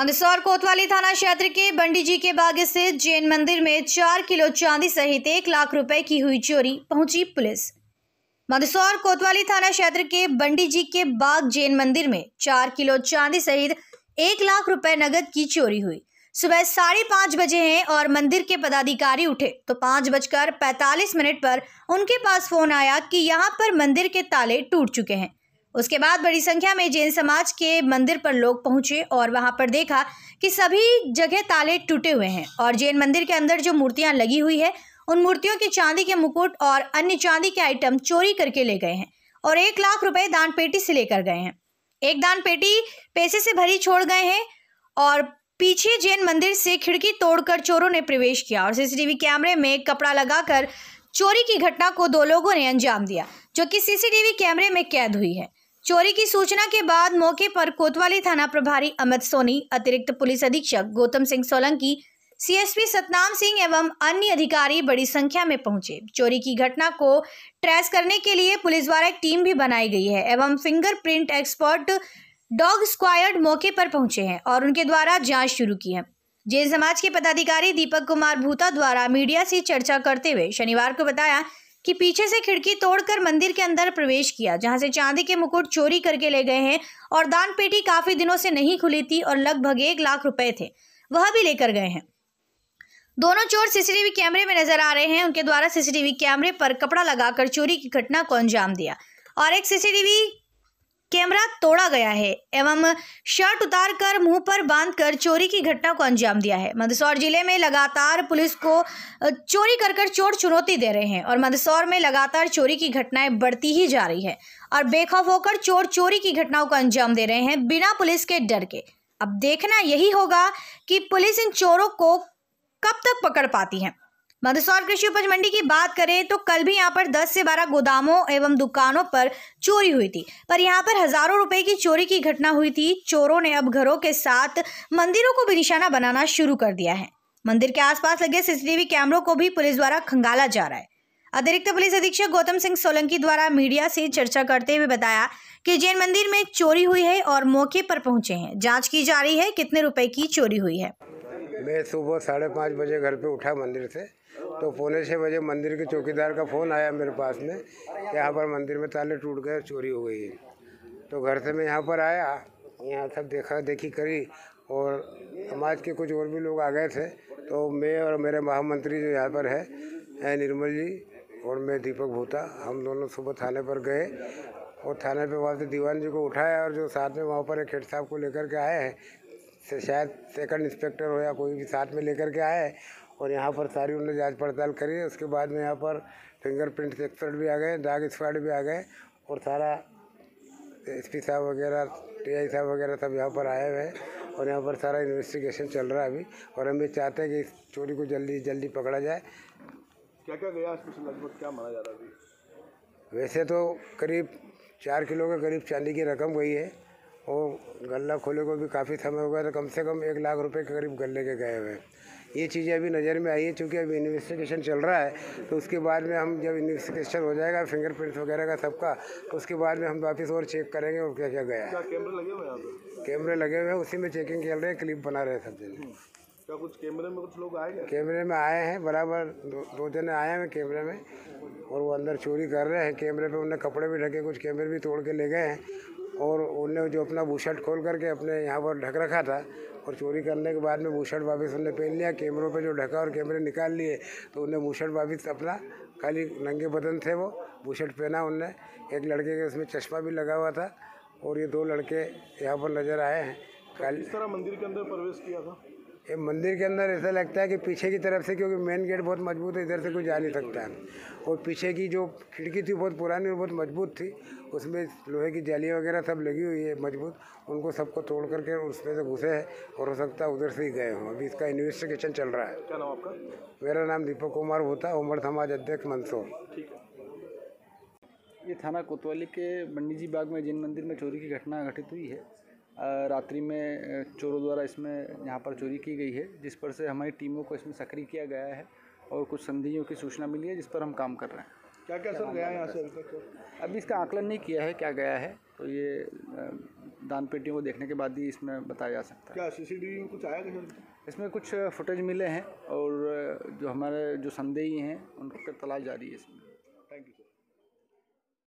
मंदसौर कोतवाली थाना क्षेत्र के बंडी जी के बाग स्थित जैन मंदिर में चार किलो चांदी सहित एक लाख रुपए की हुई चोरी पहुंची पुलिस मंदसौर कोतवाली थाना क्षेत्र के बंडी जी के बाग जैन मंदिर में चार किलो चांदी सहित एक लाख रुपए नगद की चोरी हुई सुबह साढ़े पांच बजे हैं और मंदिर के पदाधिकारी उठे तो पांच बजकर पैतालीस मिनट पर उनके पास फोन आया कि यहाँ पर मंदिर के ताले टूट चुके हैं उसके बाद बड़ी संख्या में जैन समाज के मंदिर पर लोग पहुंचे और वहां पर देखा कि सभी जगह ताले टूटे हुए हैं और जैन मंदिर के अंदर जो मूर्तियां लगी हुई है उन मूर्तियों के चांदी के मुकुट और अन्य चांदी के आइटम चोरी करके ले गए हैं और एक लाख रुपए दान पेटी से लेकर गए हैं एक दान पेटी पैसे से भरी छोड़ गए हैं और पीछे जैन मंदिर से खिड़की तोड़कर चोरों ने प्रवेश किया और सीसीटीवी कैमरे में कपड़ा लगाकर चोरी की घटना को दो लोगों ने अंजाम दिया जो कि सीसीटीवी कैमरे में कैद हुई है चोरी की सूचना के बाद मौके पर कोतवाली थाना प्रभारी अमित सोनी अतिरिक्त पुलिस अधीक्षक गौतम सिंह सोलंकी सीएसपी सतनाम सिंह एवं अन्य अधिकारी बड़ी संख्या में पहुंचे चोरी की घटना को ट्रेस करने के लिए पुलिस द्वारा एक टीम भी बनाई गई है एवं फिंगरप्रिंट एक्सपर्ट डॉग स्क्वायर्ड मौके पर पहुंचे हैं और उनके द्वारा जांच शुरू की है जैन समाज के पदाधिकारी दीपक कुमार भूता द्वारा मीडिया से चर्चा करते हुए शनिवार को बताया कि पीछे से खिड़की तोड़कर मंदिर के अंदर प्रवेश किया जहां से चांदी के मुकुट चोरी करके ले गए हैं और दान पेटी काफी दिनों से नहीं खुली थी और लगभग एक लाख रुपए थे वह भी लेकर गए हैं दोनों चोर सीसीटीवी कैमरे में नजर आ रहे हैं उनके द्वारा सीसीटीवी कैमरे पर कपड़ा लगाकर चोरी की घटना को अंजाम दिया और एक सीसीटीवी कैमरा तोड़ा गया है एवं शर्ट उतार कर मुंह पर बांध कर चोरी की घटना को अंजाम दिया है मंदसौर जिले में लगातार पुलिस को चोरी कर कर चोर चुनौती दे रहे हैं और मंदसौर में लगातार चोरी की घटनाएं बढ़ती ही जा रही है और बेखौफ होकर चोर चोरी की घटनाओं को अंजाम दे रहे हैं बिना पुलिस के डर के अब देखना यही होगा कि पुलिस इन चोरों को कब तक पकड़ पाती है मंदसौर कृषि उपज मंडी की बात करें तो कल भी यहाँ पर 10 से 12 गोदामों एवं दुकानों पर चोरी हुई थी पर यहाँ पर हजारों रुपए की चोरी की घटना हुई थी चोरों ने अब घरों के साथ मंदिरों को भी निशाना बनाना शुरू कर दिया है मंदिर के आसपास लगे सीसीटीवी कैमरों को भी पुलिस द्वारा खंगाला जा रहा है अतिरिक्त पुलिस अधीक्षक गौतम सिंह सोलंकी द्वारा मीडिया से चर्चा करते हुए बताया कि जैन मंदिर में चोरी हुई है और मौके पर पहुंचे हैं जांच की जा रही है कितने रुपए की चोरी हुई है मैं सुबह साढ़े पाँच बजे घर पे उठा मंदिर से तो पौने छः बजे मंदिर के चौकीदार का फ़ोन आया मेरे पास में यहाँ पर मंदिर में ताले टूट गए चोरी हो गई तो घर से मैं यहाँ पर आया यहाँ सब देखा देखी करी और समाज के कुछ और भी लोग आ गए थे तो मैं और मेरे महामंत्री जो यहाँ पर है निर्मल जी और मैं दीपक भूता हम दोनों सुबह थाने पर गए और थाने पर वहाँ से दीवान जी को उठाया और जो साथ में वहाँ पर एक हेड साहब को लेकर के आए हैं शायद सेकंड इंस्पेक्टर हो या कोई भी साथ में लेकर के आए हैं और यहाँ पर सारी उन्होंने जाँच पड़ताल करी उसके बाद में यहाँ पर फिंगरप्रिंट प्रिंट एक्सपर्ट भी आ गए डाग स्क्वाड भी आ गए और सारा एस पी साहब वगैरह टी आई साहब वगैरह सब यहाँ पर आए हुए हैं और यहाँ पर सारा इन्वेस्टिगेशन चल रहा है अभी और हम ये चाहते हैं कि इस चोरी को जल्दी जल्दी पकड़ा जाए क्या क्या गया लगभग क्या माना जा रहा है वैसे तो करीब चार किलो के करीब चांदी की रकम गई है और गला खोले को भी काफ़ी समय हो गया तो कम से कम एक लाख रुपए के करीब गले के गए हुए हैं ये चीज़ें अभी नज़र में आई है चूँकि अभी इन्वेस्टिगेशन चल रहा है तो उसके बाद में हम जब इन्वेस्टिगेशन हो जाएगा फिंगरप्रिंट्स वगैरह का सबका तो उसके बाद में हम वापस और चेक करेंगे और क्या क्या गया है कैमरे लगे हुए हैं कैमरे लगे हुए हैं उसी में चेकिंग चल रहे हैं क्लिप बना रहे हैं सब जगह हम्म। क्या कुछ कैमरे में कुछ लोग आए कैमरे में आए हैं बराबर दो, दो जने आए हैं कैमरे में और वो अंदर चोरी कर रहे हैं कैमरे पे उन्हें कपड़े भी ढके कुछ कैमरे भी तोड़ के ले गए हैं और उन्हें जो अपना बुशर्ट खोल करके अपने यहाँ पर ढक रखा था और चोरी करने के बाद में भूषण वापिस उन्होंने पहन लिया कैमरों पे जो ढका और कैमरे निकाल लिए तो उन्हें भूषण वापिस अपना खाली नंगे बदन थे वो भूषण पहना उनने एक लड़के के उसमें चश्मा भी लगा हुआ था और ये दो लड़के यहाँ पर नज़र आए हैं कल इस तरह मंदिर के अंदर प्रवेश किया था ये मंदिर के अंदर ऐसा लगता है कि पीछे की तरफ से क्योंकि मेन गेट बहुत मजबूत है इधर से कोई जा नहीं सकता है और पीछे की जो खिड़की थी बहुत पुरानी और बहुत मजबूत थी उसमें लोहे की जालियाँ वगैरह सब लगी हुई है मजबूत उनको सबको तोड़ करके उसमें से घुसे हैं और हो सकता है उधर से ही गए हों अभी इसका इन्वेस्टिगेशन चल रहा है क्या नाम आपका मेरा नाम दीपक कुमार होता है उमर समाज अध्यक्ष मंदसौर ये थाना कोतवाली के बंडी जी बाग में जैन मंदिर में चोरी की घटना घटित हुई है रात्रि में चोरों द्वारा इसमें यहाँ पर चोरी की गई है जिस पर से हमारी टीमों को इसमें सक्रिय किया गया है और कुछ संदियों की सूचना मिली है जिस पर हम काम कर रहे हैं क्या क्या सर गया यहाँ से तो? अभी इसका आकलन नहीं किया है क्या गया है तो ये दान पेटियों को देखने के बाद ही इसमें बताया जा सकता है क्या सी सी में कुछ आया क्या इसमें कुछ फुटेज मिले हैं और जो हमारे जो संदेही हैं उनकी तलाश जारी है इसमें